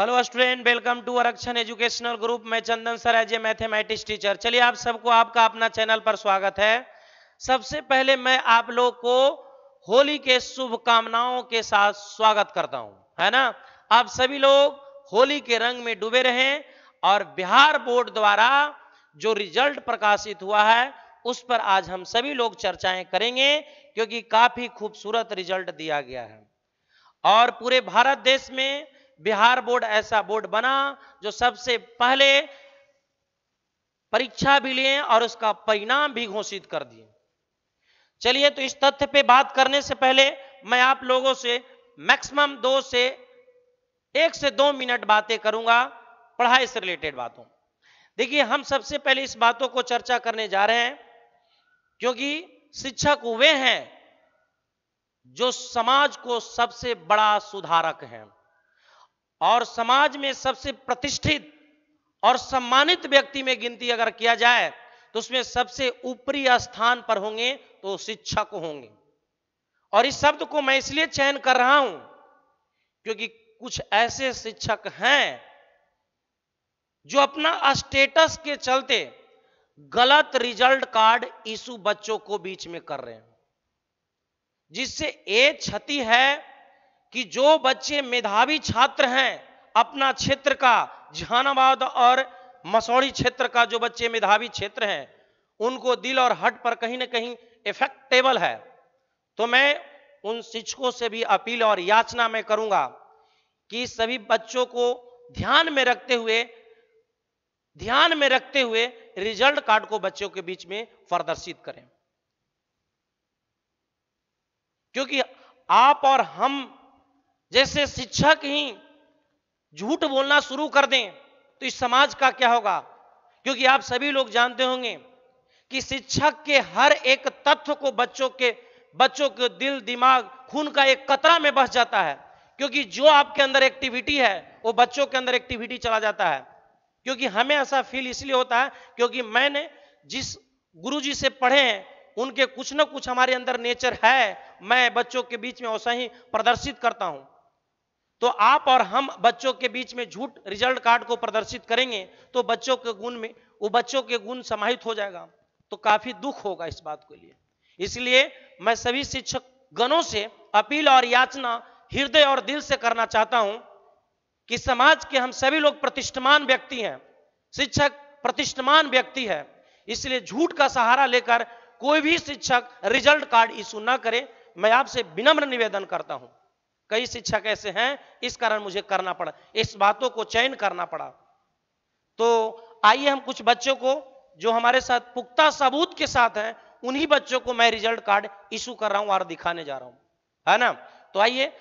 hello student welcome to Arakshan educational group मैं Chandan sir as a mathematics teacher चलिए आप सबको आपका अपना चैनल पर स्वागत है सबसे पहले मैं आप लोग को होली के शुभकामनाओं के साथ स्वागत करता हूं है ना आप सभी लोग होली के रंग में डूबे रहे और बिहार बोर्ड द्वारा जो रिजल्ट प्रकाशित हुआ है उस पर आज हम सभी लोग चर्चाएं करेंगे क्योंकि काफी खूबसूरत रिजल्ट दिया गया है और पूरे भारत देश में बिहार बोर्ड ऐसा बोर्ड बना जो सबसे पहले परीक्षा भी लिए और उसका परिणाम भी घोषित कर दिए चलिए तो इस तथ्य पे बात करने से पहले मैं आप लोगों से मैक्सिमम दो से एक से दो मिनट बातें करूंगा पढ़ाई से रिलेटेड बातों देखिए हम सबसे पहले इस बातों को चर्चा करने जा रहे हैं क्योंकि शिक्षक वे हैं जो समाज को सबसे बड़ा सुधारक हैं और समाज में सबसे प्रतिष्ठित और सम्मानित व्यक्ति में गिनती अगर किया जाए तो उसमें सबसे ऊपरी स्थान पर होंगे तो शिक्षक होंगे और इस शब्द को मैं इसलिए चयन कर रहा हूं क्योंकि कुछ ऐसे शिक्षक हैं जो अपना स्टेटस के चलते गलत रिजल्ट कार्ड इशू बच्चों को बीच में कर रहे हैं जिससे ए क्षति है कि जो बच्चे मेधावी छात्र हैं अपना क्षेत्र का जहानाबाद और मसौड़ी क्षेत्र का जो बच्चे मेधावी क्षेत्र हैं उनको दिल और हट पर कहीं ना कहीं इफेक्टेबल है तो मैं उन शिक्षकों से भी अपील और याचना मैं करूंगा कि सभी बच्चों को ध्यान में रखते हुए ध्यान में रखते हुए रिजल्ट कार्ड को बच्चों के बीच में प्रदर्शित करें क्योंकि आप और हम जैसे शिक्षक ही झूठ बोलना शुरू कर दें तो इस समाज का क्या होगा क्योंकि आप सभी लोग जानते होंगे कि शिक्षक के हर एक तथ्य को बच्चों के बच्चों के दिल दिमाग खून का एक कतरा में बस जाता है क्योंकि जो आपके अंदर एक्टिविटी है वो बच्चों के अंदर एक्टिविटी चला जाता है क्योंकि हमें ऐसा फील इसलिए होता है क्योंकि मैंने जिस गुरु जी से पढ़े हैं उनके कुछ ना कुछ हमारे अंदर नेचर है मैं बच्चों के बीच में वैसा ही प्रदर्शित करता हूं तो आप और हम बच्चों के बीच में झूठ रिजल्ट कार्ड को प्रदर्शित करेंगे तो बच्चों के गुण में वो बच्चों के गुण समाहित हो जाएगा तो काफी दुख होगा इस बात के लिए इसलिए मैं सभी शिक्षक गणों से अपील और याचना हृदय और दिल से करना चाहता हूं कि समाज के हम सभी लोग प्रतिष्ठमान व्यक्ति हैं शिक्षक प्रतिष्ठमान व्यक्ति है इसलिए झूठ का सहारा लेकर कोई भी शिक्षक रिजल्ट कार्ड इशू ना करे मैं आपसे विनम्र निवेदन करता हूं कई शिक्षक ऐसे हैं इस कारण मुझे करना पड़ा इस बातों को चयन करना पड़ा तो आइए हम कुछ बच्चों को जो हमारे साथ पुख्ता सबूत के साथ हैं उन्हीं बच्चों को मैं रिजल्ट कार्ड इशू कर रहा हूं और दिखाने जा रहा हूं है ना तो आइए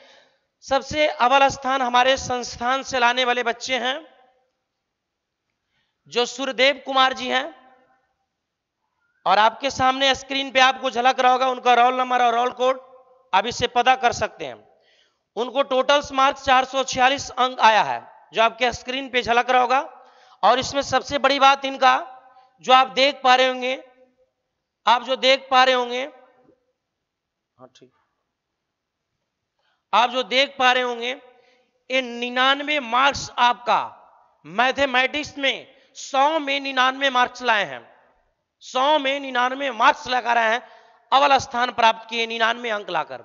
सबसे अव्वल स्थान हमारे संस्थान से लाने वाले बच्चे हैं जो सूर्यदेव कुमार जी हैं और आपके सामने स्क्रीन पे आपको झलक रहा होगा उनका रोल नंबर और रोल कोड आप इसे पता कर सकते हैं उनको टोटल मार्क्स छियालीस अंक आया है जो आपके स्क्रीन पे झलक रहा होगा और इसमें सबसे बड़ी बात इनका जो आप देख पा रहे होंगे आप जो देख पा रहे होंगे हाँ ठीक आप जो देख पा रहे होंगे ये निन्यानवे मार्क्स आपका मैथमेटिक्स में सौ में निन्यानवे मार्क्स लाए हैं सौ में निन्यानवे मार्क्स लगा रहे हैं अवल स्थान प्राप्त किए निन्यानवे अंक लाकर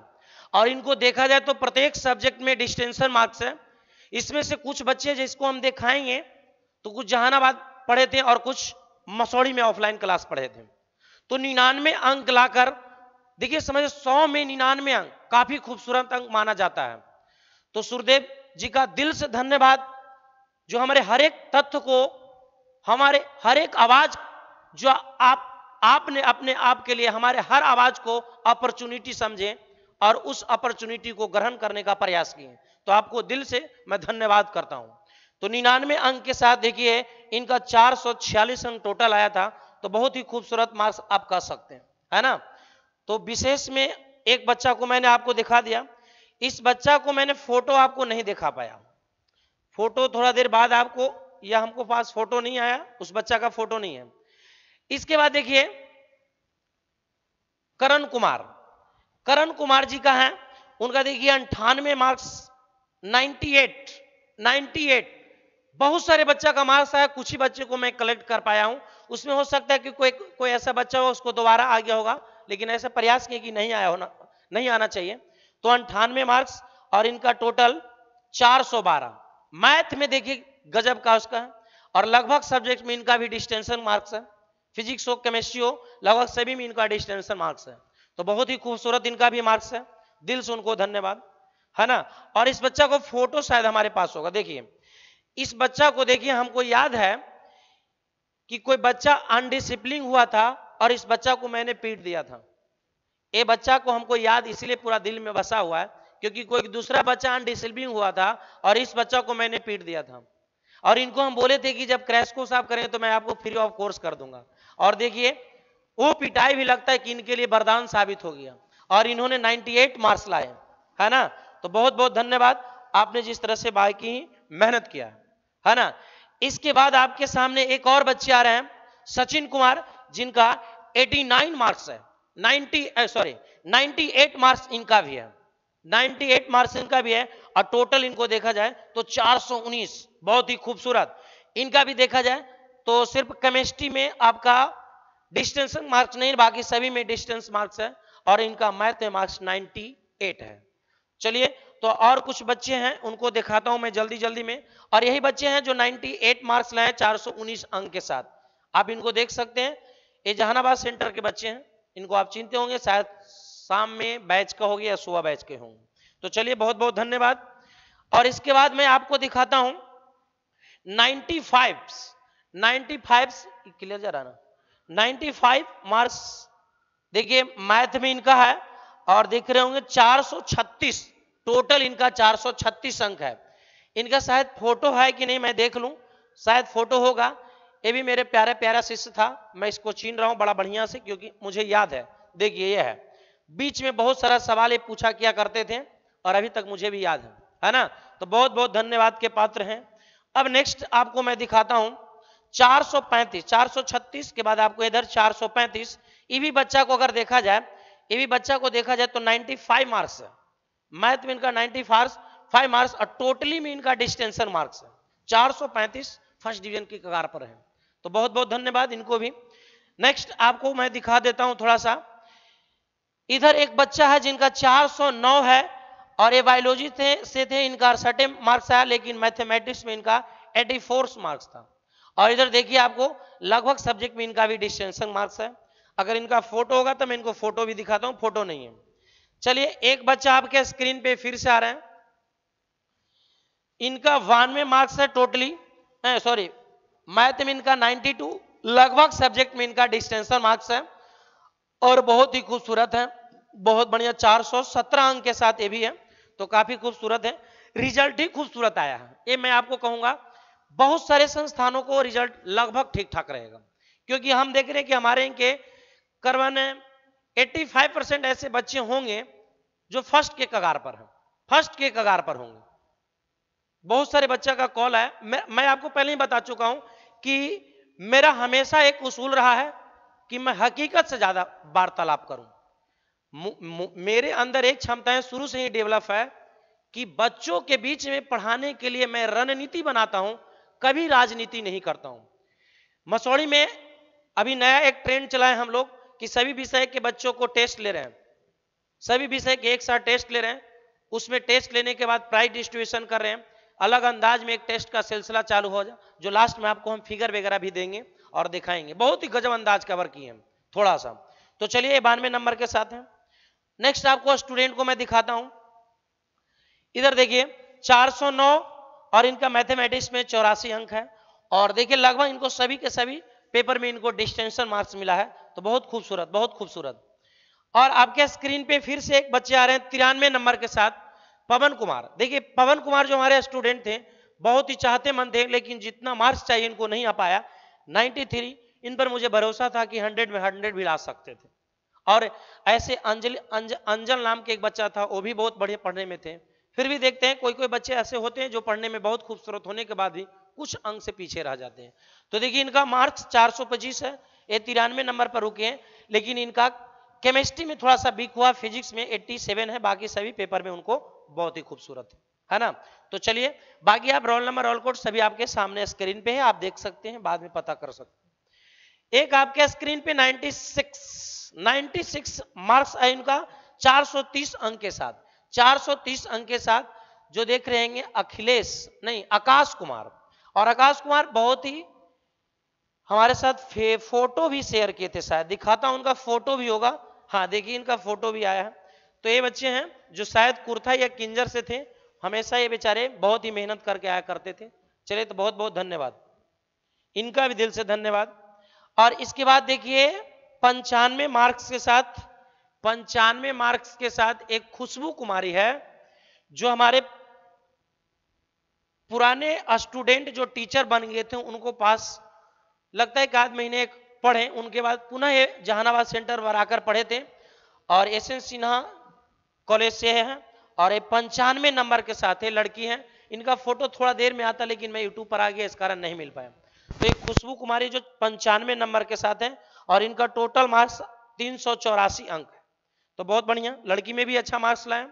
और इनको देखा जाए तो प्रत्येक सब्जेक्ट में डिस्टेंशन मार्क्स है इसमें से कुछ बच्चे जिसको हम दिखाएंगे तो कुछ जहानाबाद पढ़े थे और कुछ मसौड़ी में ऑफलाइन क्लास पढ़े थे तो निन्यानवे अंक लाकर देखिए समझ सौ में निन्यानवे अंक काफी खूबसूरत अंक माना जाता है तो सुरदेव जी का दिल से धन्यवाद जो हमारे हर एक तथ्य को हमारे हर एक आवाज जो आप आपने अपने आप के लिए हमारे हर आवाज को अपॉर्चुनिटी समझें और उस अपॉर्चुनिटी को ग्रहण करने का प्रयास किए तो आपको दिल से मैं धन्यवाद करता हूं तो निन्यानवे अंक के साथ देखिए इनका चार अंक टोटल आया था तो बहुत ही खूबसूरत मार्क्स आप कह सकते हैं है ना तो विशेष में एक बच्चा को मैंने आपको दिखा दिया इस बच्चा को मैंने फोटो आपको नहीं दिखा पाया फोटो थोड़ा देर बाद आपको या हमको पास फोटो नहीं आया उस बच्चा का फोटो नहीं है इसके बाद देखिए करण कुमार करण कुमार जी का है उनका देखिए अंठानवे मार्क्स 98 98 बहुत सारे बच्चा का मार्क्स आया कुछ ही बच्चे को मैं कलेक्ट कर पाया हूं उसमें हो सकता है कि कोई कोई ऐसा बच्चा हो उसको दोबारा आ गया होगा लेकिन ऐसा प्रयास किए कि नहीं आया होना नहीं आना चाहिए तो अंठानवे मार्क्स और इनका टोटल 412 मैथ में देखिए गजब का उसका है और लगभग सब्जेक्ट में इनका भी डिस्टेंशन मार्क्स है फिजिक्स हो केमिस्ट्री हो लगभग सभी में इनका डिस्टेंशन मार्क्स है तो बहुत ही खूबसूरत इनका भी मार्क्स है दिल से उनको धन्यवाद है ना और इस बच्चा को फोटो शायद हमारे पास होगा देखिए इस बच्चा को देखिए हमको याद है कि कोई बच्चा अनडिसिप्लिन हुआ था और इस बच्चा को मैंने पीट दिया था ये बच्चा को हमको याद इसलिए पूरा दिल में बसा हुआ है क्योंकि कोई दूसरा बच्चा अनडिसिप्लिन हुआ था और इस बच्चा को मैंने पीट दिया था और इनको हम बोले थे कि जब क्रैश को साफ करें तो मैं आपको फ्री ऑफ कोर्स कर दूंगा और देखिए वो पिटाई भी लगता है कि इनके लिए वरदान साबित हो गया और इन्होंने 98 मार्क्स लाए है ना तो बहुत बहुत धन्यवाद आपने जिस तरह से बाई की मेहनत किया है ना इसके बाद आपके सामने एक और बच्चे आ रहे हैं सचिन कुमार जिनका 89 मार्क्स है 90 सॉरी 98 मार्क्स इनका भी है 98 मार्क्स इनका भी है और टोटल इनको देखा जाए तो 419 बहुत ही खूबसूरत इनका भी देखा जाए तो सिर्फ केमिस्ट्री में आपका डिस्टेंस मार्क्स नहीं बाकी सभी में डिस्टेंस मार्क्स है और इनका मैथ में मार्क्स 98 है चलिए तो और कुछ बच्चे हैं उनको दिखाता हूं मैं जल्दी जल्दी में और यही बच्चे हैं जो 98 मार्क्स लाए 419 अंक के साथ आप इनको देख सकते हैं ये जहानाबाद सेंटर के बच्चे हैं इनको आप चिंते होंगे शायद शाम में बैच का होगी या सुबह बैच के होंगे तो चलिए बहुत बहुत धन्यवाद और इसके बाद मैं आपको दिखाता हूं ninety five ninety five clear जा रहा ना 95 मार्क्स देखिए मैथ में इनका है और देख रहे होंगे 436 टोटल इनका 436 अंक है इनका शायद फोटो है कि नहीं मैं देख लूं शायद फोटो होगा ये भी मेरे प्यारे प्यारा शिष्य था मैं इसको छीन रहा हूं बड़ा बढ़िया से क्योंकि मुझे याद है देखिए ये है बीच में बहुत सारा सवाल ये पूछा किया करते थे और अभी तक मुझे भी याद है है ना तो बहुत बहुत धन्यवाद के पात्र हैं अब नेक्स्ट आपको मैं दिखाता हूं 435 436 के बाद आपको इधर 435 भी बच्चा को अगर देखा जाए ये भी बच्चा को देखा जाए तो 95 मार्क्स है मैथ में इनका 95 फार्स फाइव मार्क्स और टोटली में इनका डिस्टेंसर मार्क्स है 435 फर्स्ट डिवीजन की कगार पर है तो बहुत बहुत धन्यवाद इनको भी नेक्स्ट आपको मैं दिखा देता हूं थोड़ा सा इधर एक बच्चा है जिनका 409 है और ये बायोलॉजी थे से थे इनका सटे मार्क्स आया लेकिन मैथमेटिक्स में इनका एटी मार्क्स था और इधर देखिए आपको लगभग सब्जेक्ट में इनका भी डिस्टेंशन मार्क्स है अगर इनका फोटो होगा तो मैं इनको फोटो भी दिखाता हूं फोटो नहीं है चलिए एक बच्चा आपके स्क्रीन पे फिर से आ रहा है इनका वानवे मार्क्स है टोटली सॉरी मैथ में इनका 92 लगभग सब्जेक्ट में इनका डिस्टेंशन मार्क्स है और बहुत ही खूबसूरत है बहुत बढ़िया 417 अंक के साथ ये भी है तो काफी खूबसूरत है रिजल्ट ही खूबसूरत आया है ये मैं आपको कहूंगा बहुत सारे संस्थानों को रिजल्ट लगभग ठीक ठाक रहेगा क्योंकि हम देख रहे हैं कि हमारे इनके करवन 85 परसेंट ऐसे बच्चे होंगे जो फर्स्ट के कगार पर हैं फर्स्ट के कगार पर होंगे बहुत सारे बच्चा का कॉल है मैं, मैं आपको पहले ही बता चुका हूं कि मेरा हमेशा एक उसूल रहा है कि मैं हकीकत से ज्यादा वार्तालाप करूं मेरे अंदर एक क्षमताएं शुरू से ही डेवलप है कि बच्चों के बीच में पढ़ाने के लिए मैं रणनीति बनाता हूं कभी राजनीति नहीं करता हूं मसौड़ी में अभी नया एक ट्रेंड चला है हम लोग कि सभी विषय के बच्चों को टेस्ट ले रहे हैं सभी विषय के एक साथ टेस्ट ले रहे हैं उसमें टेस्ट लेने के बाद प्राइज डिस्ट्रीब्यूशन कर रहे हैं अलग अंदाज में एक टेस्ट का सिलसिला चालू हो जाए जो लास्ट में आपको हम फिगर वगैरह भी देंगे और दिखाएंगे बहुत ही गजब अंदाज कवर किए हैं थोड़ा सा तो चलिए बानवे नंबर के साथ हैं नेक्स्ट आपको स्टूडेंट को मैं दिखाता हूं इधर देखिए 409 और इनका मैथमेटिक्स में चौरासी अंक है और देखिए लगभग इनको सभी के सभी पेपर में इनको डिस्टेंशन मार्क्स मिला है तो बहुत खूबसूरत बहुत खूबसूरत और आपके स्क्रीन पे फिर से एक बच्चे आ रहे हैं तिरानवे नंबर के साथ पवन कुमार देखिए पवन कुमार जो हमारे स्टूडेंट थे बहुत ही चाहते मन थे लेकिन जितना मार्क्स चाहिए इनको नहीं आ पाया 93 इन पर मुझे भरोसा था कि 100 में 100 भी ला सकते थे और ऐसे अंजलि अंज, अंजन नाम के एक बच्चा था वो भी बहुत बढ़िया पढ़ने में थे फिर भी देखते हैं कोई कोई बच्चे ऐसे होते हैं जो पढ़ने में बहुत खूबसूरत होने के बाद भी कुछ अंक से पीछे रह जाते हैं तो देखिए इनका मार्क्स पच्चीस है ये तिरानवे नंबर पर रुके हैं लेकिन इनका केमिस्ट्री में थोड़ा सा वीक हुआ फिजिक्स में सेवन है बाकी सभी पेपर में उनको बहुत ही खूबसूरत है है ना तो चलिए बाकी आप रोल नंबर रोल कोड सभी आपके सामने स्क्रीन पे है आप देख सकते हैं बाद में पता कर सकते हैं एक आपके स्क्रीन पे 96 96 मार्क्स है इनका 430 अंक के साथ 430 अंक के साथ जो देख रहे हैं अखिलेश नहीं आकाश कुमार और आकाश कुमार बहुत ही हमारे साथ फोटो भी शेयर किए थे शायद दिखाता हूं उनका फोटो भी होगा हाँ देखिए इनका फोटो भी आया है तो ये बच्चे हैं जो शायद कुर्था या किंजर से थे हमेशा ये बेचारे बहुत ही मेहनत करके आया करते थे चले तो बहुत बहुत धन्यवाद इनका भी दिल से धन्यवाद और इसके बाद देखिए पंचानवे मार्क्स के साथ पंचानवे मार्क्स के साथ एक खुशबू कुमारी है जो हमारे पुराने स्टूडेंट जो टीचर बन गए थे उनको पास लगता है एक आध महीने पढ़े उनके बाद पुनः जहानाबाद सेंटर पर आकर पढ़े थे और एस एन सिन्हा कॉलेज से हैं और ये पंचानवे नंबर के साथ है लड़की है इनका फोटो थोड़ा देर में आता लेकिन मैं यूट्यूब पर आ गया इस कारण नहीं मिल पाया तो एक खुशबू कुमारी जो पंचानवे नंबर के साथ है और इनका टोटल मार्क्स तीन अंक है तो बहुत बढ़िया लड़की में भी अच्छा मार्क्स लाए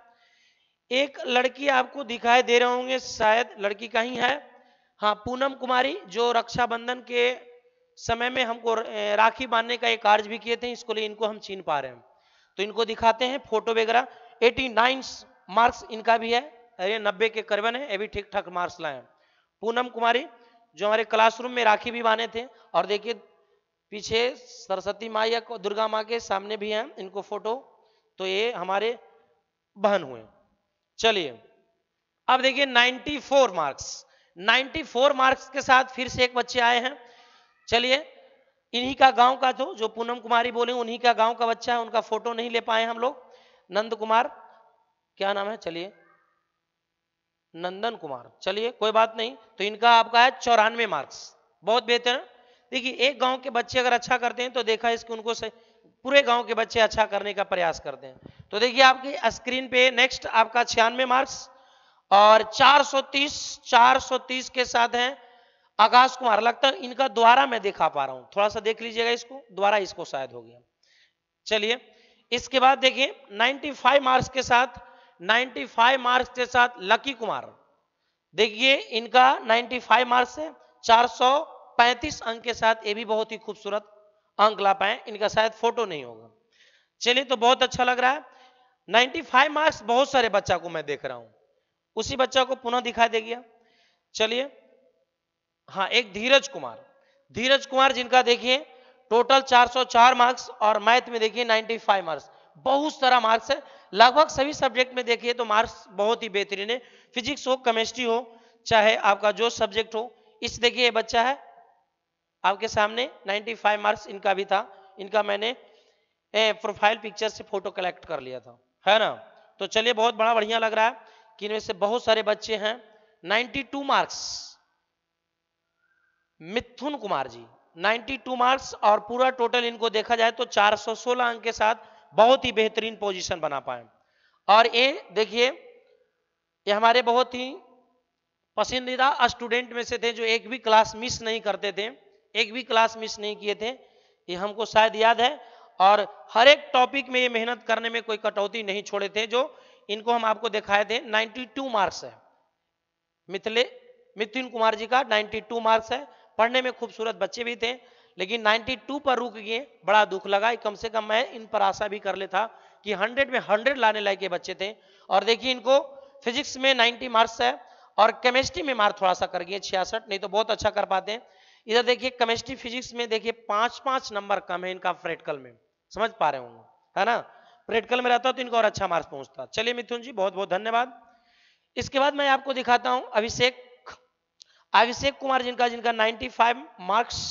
एक लड़की आपको दिखाई दे रहे होंगे शायद लड़की का ही है हाँ पूनम कुमारी जो रक्षाबंधन के समय में हमको राखी बांधने का एक कार्य भी किए थे इसको लिए इनको हम छीन पा रहे हैं तो इनको दिखाते हैं फोटो वगैरह 89 मार्क्स इनका भी है अरे नब्बे के करीबन है ये भी ठीक ठाक मार्क्स लाए हैं पूनम कुमारी जो हमारे क्लासरूम में राखी भी बांधे थे और देखिए पीछे सरस्वती माया दुर्गा माँ के सामने भी हैं इनको फोटो तो ये हमारे बहन हुए चलिए अब देखिए 94 मार्क्स 94 मार्क्स के साथ फिर से एक बच्चे आए हैं चलिए इन्हीं का गांव का जो जो पूनम कुमारी बोले उन्हीं का गांव का बच्चा है उनका फोटो नहीं ले पाए हम लोग नंद कुमार क्या नाम है चलिए नंदन कुमार चलिए कोई बात नहीं तो इनका आपका है चौरानवे मार्क्स बहुत बेहतर देखिए एक गांव के बच्चे अगर अच्छा करते हैं तो देखा इसके उनको सही पूरे गांव के बच्चे अच्छा करने का प्रयास करते हैं तो देखिए आपके स्क्रीन पे नेक्स्ट आपका छियानवे मार्क्स और 430 430 के साथ हैं आकाश कुमार लगता है इनका द्वारा मैं दिखा पा रहा हूं थोड़ा सा देख लीजिएगा इसको द्वारा इसको शायद हो गया चलिए इसके बाद देखिए 95 मार्क्स के साथ 95 मार्क्स के साथ लकी कुमार देखिए इनका 95 मार्क्स है 435 अंक के साथ ये भी बहुत ही खूबसूरत अंक ला पाए इनका शायद फोटो नहीं होगा चलिए तो बहुत अच्छा लग रहा है 95 मार्क्स बहुत सारे बच्चा को मैं देख रहा हूं उसी बच्चा को पुनः दिखा दे गया चलिए हाँ एक धीरज कुमार धीरज कुमार जिनका देखिए टोटल 404 मार्क्स और मैथ में देखिए 95 मार्क्स बहुत सारा मार्क्स है लगभग सभी सब्जेक्ट में देखिए तो मार्क्स बहुत ही बेहतरीन है फिजिक्स हो केमिस्ट्री हो चाहे आपका जो सब्जेक्ट हो इस देखिए बच्चा है आपके सामने 95 मार्क्स इनका भी था इनका मैंने प्रोफाइल पिक्चर से फोटो कलेक्ट कर लिया था है ना तो चलिए बहुत बड़ा बढ़िया लग रहा है कि इनमें से बहुत सारे बच्चे हैं 92 मार्क्स मिथुन कुमार जी 92 मार्क्स और पूरा टोटल इनको देखा जाए तो 416 अंक के साथ बहुत ही बेहतरीन पोजीशन बना पाए और ये देखिए ये हमारे बहुत ही पसंदीदा स्टूडेंट में से थे जो एक भी क्लास मिस नहीं करते थे एक भी क्लास मिस नहीं किए थे ये हमको शायद याद है और हर एक टॉपिक में ये मेहनत करने में कोई कटौती नहीं छोड़े थे जो इनको हम आपको दिखाए थे 92 मार्क्स है मिथिले मिथुन कुमार जी का 92 मार्क्स है पढ़ने में खूबसूरत बच्चे भी थे लेकिन 92 पर रुक गए बड़ा दुख लगा कम से कम मैं इन पर आशा भी कर ले था कि 100 में 100 लाने लायक के बच्चे थे और देखिए इनको फिजिक्स में 90 मार्क्स है और केमिस्ट्री में मार्क थोड़ा सा कर गए छियासठ नहीं तो बहुत अच्छा कर पाते हैं इधर देखिए केमिस्ट्री फिजिक्स में देखिए पांच पांच नंबर कम है इनका प्रेटकल में समझ पा रहे होंगे है ना प्रेटकल में रहता तो इनको और अच्छा मार्क्स पहुंचता चलिए मिथुन जी बहुत बहुत धन्यवाद इसके बाद मैं आपको दिखाता हूं अभिषेक अभिषेक कुमार जिनका जिनका 95 मार्क्स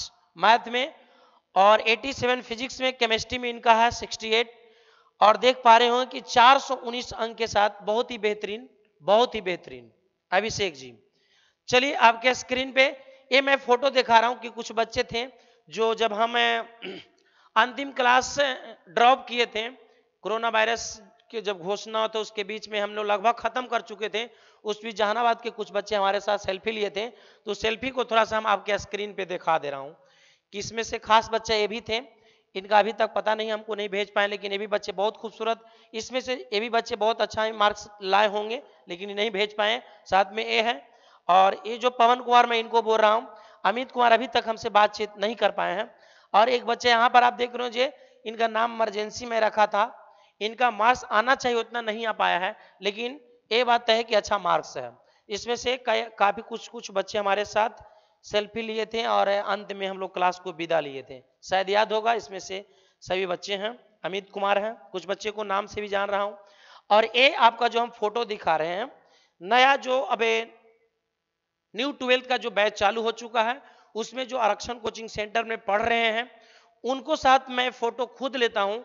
मैथ में और 87 फिजिक्स में केमिस्ट्री में इनका है 68 और देख पा रहे हो कि 419 अंक के साथ बहुत ही बेहतरीन बहुत ही बेहतरीन अभिषेक जी चलिए आपके स्क्रीन पे ये मैं फोटो दिखा रहा हूँ कि कुछ बच्चे थे जो जब हम अंतिम क्लास ड्रॉप किए थे कोरोना वायरस के जब घोषणा तो उसके बीच में हम लोग लगभग खत्म कर चुके थे उस बीच जहानाबाद के कुछ बच्चे हमारे साथ सेल्फी लिए थे तो सेल्फी को थोड़ा सा हम आपके स्क्रीन पे दिखा दे रहा हूँ कि इसमें से खास बच्चे ये भी थे इनका अभी तक पता नहीं हमको नहीं भेज पाए लेकिन ये भी बच्चे बहुत खूबसूरत इसमें से ये भी बच्चे बहुत अच्छा मार्क्स लाए होंगे लेकिन नहीं भेज पाए साथ में ए है और ये जो पवन कुमार मैं इनको बोल रहा हूँ अमित कुमार अभी तक हमसे बातचीत नहीं कर पाए हैं और एक बच्चे यहाँ पर आप देख रहे हो जे इनका नाम इमरजेंसी में रखा था इनका मार्क्स आना चाहिए उतना नहीं आ पाया है लेकिन ये बात है कि अच्छा मार्क्स है इसमें से काफ़ी कुछ कुछ बच्चे हमारे साथ सेल्फी लिए थे और अंत में हम लोग क्लास को विदा लिए थे शायद याद होगा इसमें से सभी बच्चे हैं अमित कुमार हैं कुछ बच्चे को नाम से भी जान रहा हूँ और ये आपका जो हम फोटो दिखा रहे हैं नया जो अब न्यू ट्वेल्थ का जो बैच चालू हो चुका है उसमें जो आरक्षण कोचिंग सेंटर में पढ़ रहे हैं उनको साथ मैं फोटो खुद लेता हूं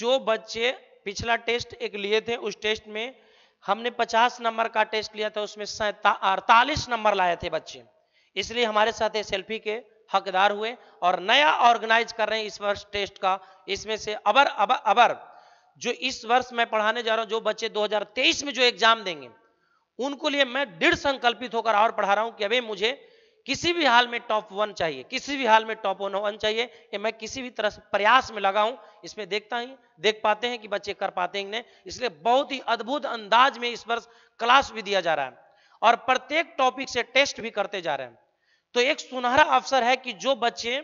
जो बच्चे पिछला टेस्ट एक लिए थे उस टेस्ट में हमने 50 नंबर का टेस्ट लिया था उसमें अड़तालीस नंबर लाए थे बच्चे इसलिए हमारे साथ सेल्फी के हकदार हुए और नया ऑर्गेनाइज कर रहे हैं इस वर्ष टेस्ट का इसमें से अबर अबर अबर जो इस वर्ष मैं पढ़ाने जा रहा हूं जो बच्चे 2023 में जो एग्जाम देंगे उनको लिए मैं दृढ़ संकल्पित होकर और पढ़ा रहा हूं कि अभी मुझे किसी भी हाल में टॉप वन चाहिए किसी भी हाल में टॉप वन वन चाहिए ये मैं किसी भी तरह से प्रयास में लगा हूं इसमें देखता ही देख पाते हैं कि बच्चे कर पाते हैं इसलिए बहुत ही अद्भुत अंदाज में इस वर्ष क्लास भी दिया जा रहा है और प्रत्येक टॉपिक से टेस्ट भी करते जा रहे हैं तो एक सुनहरा अवसर है कि जो बच्चे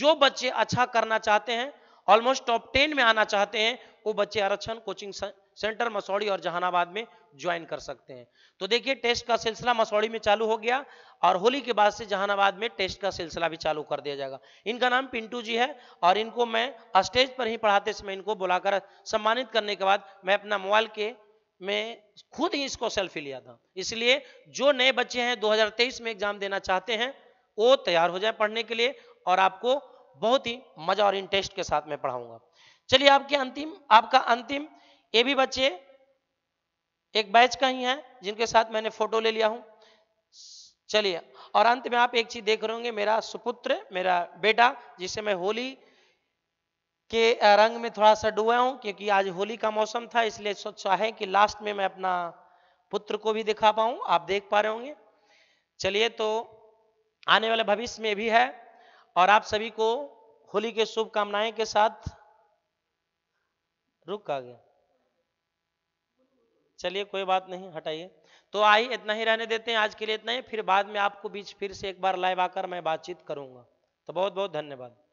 जो बच्चे अच्छा करना चाहते हैं ऑलमोस्ट टॉप टेन में आना चाहते हैं वो बच्चे आरक्षण कोचिंग सेंटर मसौड़ी और जहानाबाद में ज्वाइन कर सकते हैं तो देखिए टेस्ट का सिलसिला मसौड़ी में चालू हो गया और होली के बाद से जहानाबाद में टेस्ट का सिलसिला भी चालू कर दिया जाएगा इनका नाम पिंटू जी है और इनको मैं स्टेज पर ही पढ़ाते समय इनको बुलाकर सम्मानित करने के बाद मैं अपना मोबाइल के में खुद ही इसको सेल्फी लिया था इसलिए जो नए बच्चे हैं 2023 में एग्जाम देना चाहते हैं वो तैयार हो जाए पढ़ने के लिए और आपको बहुत ही मजा और इंटरेस्ट के साथ मैं पढ़ाऊंगा चलिए आपके अंतिम आपका अंतिम ये भी बच्चे एक बैच का ही है जिनके साथ मैंने फोटो ले लिया हूं चलिए और अंत में आप एक चीज देख रहे होंगे मेरा सुपुत्र मेरा बेटा जिसे मैं होली के रंग में थोड़ा सा डूबा हूं क्योंकि आज होली का मौसम था इसलिए सोचा है कि लास्ट में मैं अपना पुत्र को भी दिखा पाऊं आप देख पा रहे होंगे चलिए तो आने वाले भविष्य में भी है और आप सभी को होली के शुभकामनाएं के साथ रुक आ गया चलिए कोई बात नहीं हटाइए तो आई इतना ही रहने देते हैं आज के लिए इतना ही फिर बाद में आपको बीच फिर से एक बार लाइव आकर मैं बातचीत करूंगा तो बहुत बहुत धन्यवाद